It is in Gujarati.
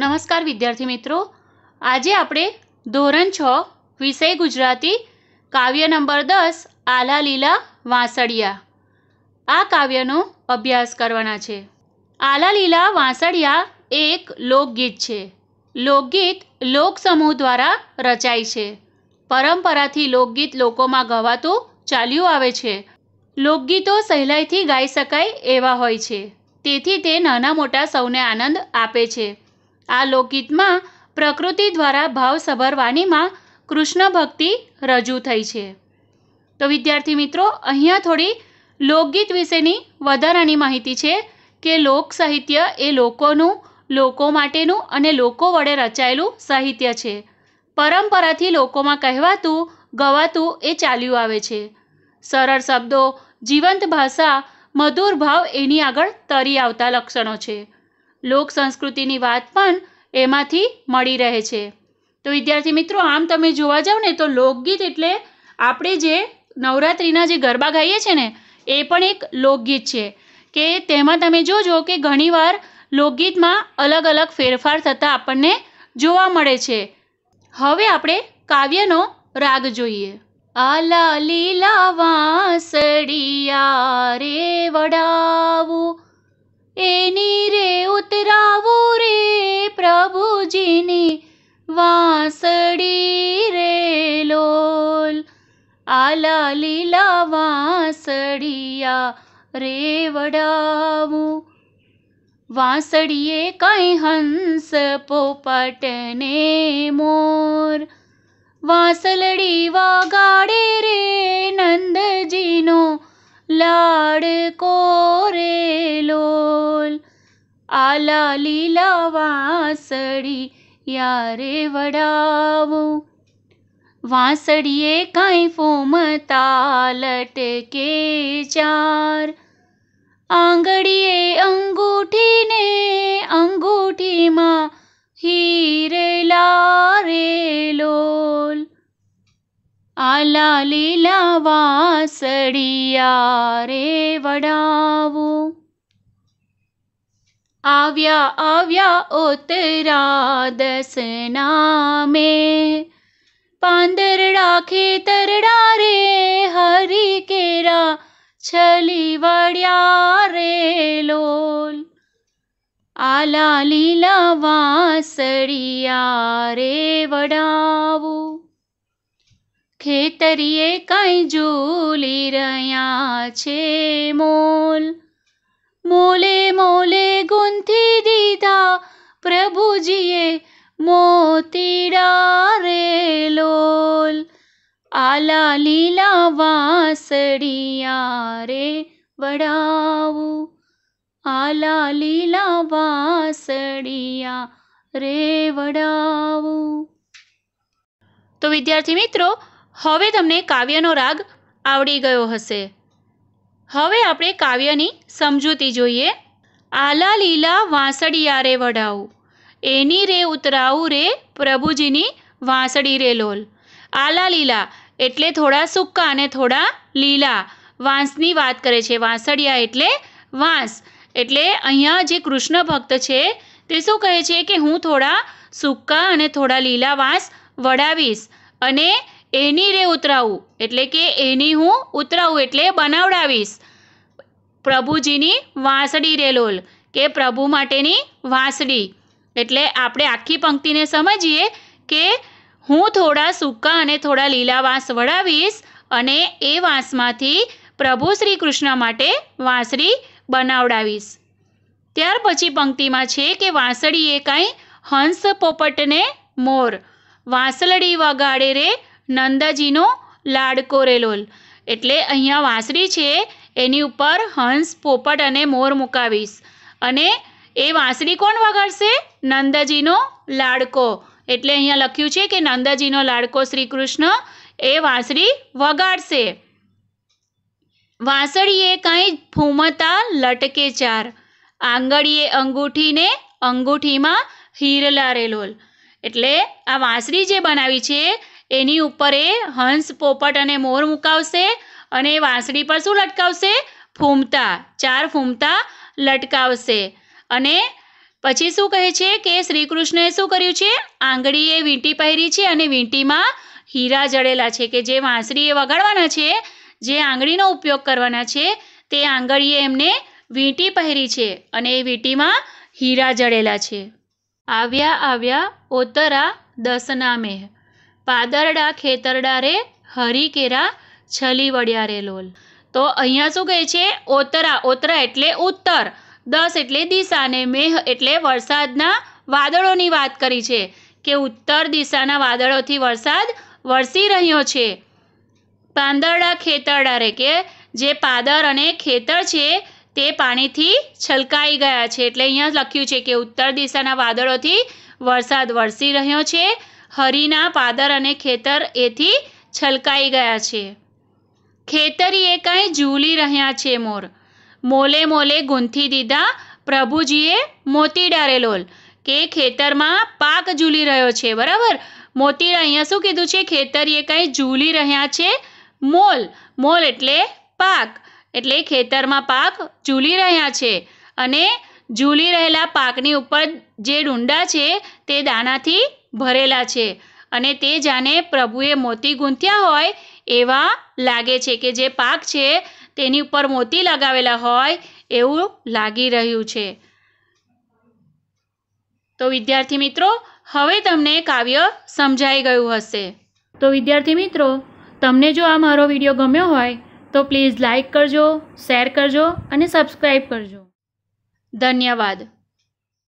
નમસ્કાર વિદ્યાર્થી મિત્રો આજે આપણે ધોરણ છ વિષય ગુજરાતી કાવ્ય નંબર દસ આલા લીલા વાંસળિયા આ કાવ્યનો અભ્યાસ કરવાના છે આલા લીલા વાંસળિયા એક લોકગીત છે લોકગીત લોકસમૂહ દ્વારા રચાય છે પરંપરાથી લોકગીત લોકોમાં ગવાતું ચાલ્યું આવે છે લોકગીતો સહેલાઈથી ગાઈ શકાય એવા હોય છે તેથી તે નાના મોટા સૌને આનંદ આપે છે આ લોકગીતમાં પ્રકૃતિ દ્વારા ભાવ વાણીમાં કૃષ્ણ ભક્તિ રજૂ થઈ છે તો વિદ્યાર્થી મિત્રો અહીંયા થોડી લોકગીત વિશેની વધારાની માહિતી છે કે લોક સાહિત્ય એ લોકોનું લોકો માટેનું અને લોકો વડે રચાયેલું સાહિત્ય છે પરંપરાથી લોકોમાં કહેવાતું ગવાતું એ ચાલ્યું આવે છે સરળ શબ્દો જીવંત ભાષા મધુર ભાવ એની આગળ તરી આવતા લક્ષણો છે લોક સંસ્કૃતિની વાત પણ એમાંથી મળી રહે છે તો વિદ્યાર્થી મિત્રો આમ તમે જોવા જાઓ ને તો લોકગીત એટલે આપણે જે નવરાત્રિના જે ગરબા ગાઈએ છીએ ને એ પણ એક લોકગીત છે કે તેમાં તમે જોજો કે ઘણીવાર લોકગીતમાં અલગ અલગ ફેરફાર થતા આપણને જોવા મળે છે હવે આપણે કાવ્યનો રાગ જોઈએ આલા લીલા વાંસળિયા રે વડાવું એની રેવ વાંસળી રે લોલ આલા લીલા વાંસળિયા રે વડાવું વાંસળીએ કાંઈ હંસ પોપટને મોર વાંસલડી વાગાડે રે નંદજીનો લાડ કોરે લોલ આલા લીલા વાંસળી યારે વડાવો વાંસળીએ કાંઈ ફોમતા લટકે ચાર આંગળીએ અંગૂઠીને અંગૂઠીમાં હીરે રે લોલ આલા લીલા વાસળિયા રે વડાવું આવ્યા આવ્યા ઓતરા દસના મે પાંદરડા ખેતરડા રે હરી કેરા છલી વળ્યા રે લોલ આલા લીલા વાસળિયા રે વડાવો ખેતરીએ કાંઈ ઝૂલી રહ્યા છે મોલ મોલે પ્રભુજીએ મોતીડા રે લોલ આલા લીલા વાસડિયા રે વડાવું આલા લીલા વાસડિયા રે વડાવું તો વિદ્યાર્થી મિત્રો હવે તમને કાવ્યનો રાગ આવડી ગયો હશે હવે આપણે કાવ્યની સમજૂતી જોઈએ આલા લીલા વાંસળિયા રે વડાવું એની રે ઉતરાવું રે પ્રભુજીની વાંસળી રે લોલ આલા લીલા એટલે થોડા સૂકા અને થોડા લીલા વાંસની વાત કરે છે વાંસળિયા એટલે વાંસ એટલે અહીંયા જે કૃષ્ણ ભક્ત છે તે શું કહે છે કે હું થોડા સૂકા અને થોડા લીલા વાંસ વડાવીશ અને એની રે ઉતરાવું એટલે કે એની હું ઉતરાવું એટલે બનાવડાવીશ પ્રભુજીની વાંસળી રેલોલ કે પ્રભુ માટેની વાંસડી એટલે આપણે આખી પંક્તિને સમજીએ કે હું થોડા સૂકા અને થોડા લીલા વાંસ વડાવીશ અને એ વાંસમાંથી પ્રભુ શ્રી કૃષ્ણ માટે વાંસળી બનાવડાવીશ ત્યાર પછી પંક્તિમાં છે કે વાંસળીએ કાંઈ હંસ પોપટને મોર વાંસળડી વગાડે રે નંદજીનો લાડકો રેલોલ એટલે અહીંયા વાંસળી છે એની ઉપર હંસ પોપટ અને મોર મુકાવીશ અને એ વાંસળી કોણ વગાડશે નંદજીનો લાડકો એટલે અહીંયા લખ્યું છે કે નંદજીનો લાડકો શ્રી કૃષ્ણ એ વાંસળી વગાડશે વાંસળીએ કંઈ ફૂમતા લટકે ચાર આંગળીએ અંગૂઠીને અંગૂઠીમાં હીર લારેલોલ એટલે આ વાંસળી જે બનાવી છે એની ઉપર એ હંસ પોપટ અને મોર મુકાવશે અને વાંસળી પર શું લટકાવશે ફૂમતા ચાર ફૂમતા લટકાવશે અને પછી શું કહે છે કે શ્રી કૃષ્ણએ શું કર્યું છે આંગળીએ વીંટી પહેરી છે અને વીંટીમાં હીરા જડેલા છે કે જે વાંસળીએ વગાડવાના છે જે આંગળીનો ઉપયોગ કરવાના છે તે આંગળીએ એમને વીંટી પહેરી છે અને એ વીંટીમાં હીરા જડેલા છે આવ્યા આવ્યા ઓતરા દસના મેહ પાદરડા ખેતરડા રે હરિકેરા છલી વડિયારે લોલ તો અહીંયા શું કહે છે ઓતરા ઓતરા એટલે ઉત્તર દસ એટલે દિશા અને મેહ એટલે વરસાદના વાદળોની વાત કરી છે કે ઉત્તર દિશાના વાદળોથી વરસાદ વરસી રહ્યો છે પાંદરડા ખેતરડા રે કે જે પાદર અને ખેતર છે તે પાણીથી છલકાઈ ગયા છે એટલે અહીંયા લખ્યું છે કે ઉત્તર દિશાના વાદળોથી વરસાદ વરસી રહ્યો છે હરિના પાદર અને ખેતર એથી છલકાઈ ગયા છે ખેતરીએ કાંઈ ઝૂલી રહ્યા છે મોર મોલે મોલે ગૂંથી દીધા પ્રભુજીએ મોતી ડારેલોલ કે ખેતરમાં પાક ઝૂલી રહ્યો છે બરાબર મોતી અહીંયા શું કીધું છે ખેતરીએ કાંઈ ઝૂલી રહ્યા છે મોલ મોલ એટલે પાક એટલે ખેતરમાં પાક ઝૂલી રહ્યા છે અને ઝૂલી રહેલા પાકની ઉપર જે ડુંડા છે તે દાણાથી ભરેલા છે અને તે જાણે પ્રભુએ મોતી ગૂંથ્યા હોય એવા લાગે છે કે જે પાક છે તેની ઉપર મોતી લગાવેલા હોય એવું લાગી રહ્યું છે તો વિદ્યાર્થી મિત્રો હવે તમને કાવ્ય સમજાઈ ગયું હશે તો વિદ્યાર્થી મિત્રો તમને જો આ મારો વિડીયો ગમ્યો હોય તો પ્લીઝ લાઇક કરજો શેર કરજો અને સબસ્ક્રાઈબ કરજો ધન્યવાદ